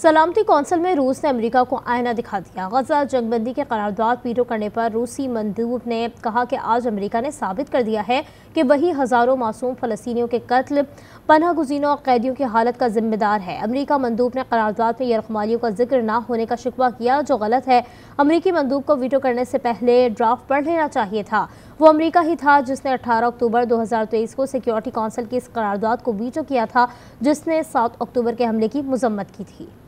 सलामती कौंसिल में रूस ने अमेरिका को आईना दिखा दिया गजा जंगबंदी के करारदाद पीटो करने पर रूसी मंदूब ने कहा कि आज अमेरिका ने साबित कर दिया है कि वही हज़ारों मासूम फलस्तियों के कत्ल पनह गुजीनों और कैदियों की हालत का जिम्मेदार है अमेरिका मंदूब ने करारदाद में यरखमालियों का जिक्र ना होने का शिकवा किया जो गलत है अमरीकी मंदूब को वीटो करने से पहले ड्राफ्ट पढ़ लेना चाहिए था वो अमरीका ही था जिसने अठारह अक्टूबर तेईस को सिक्योरिटी कौंसिल की इस करारदाद को वीटो किया था जिसने सात अक्टूबर के हमले की मजम्मत की थी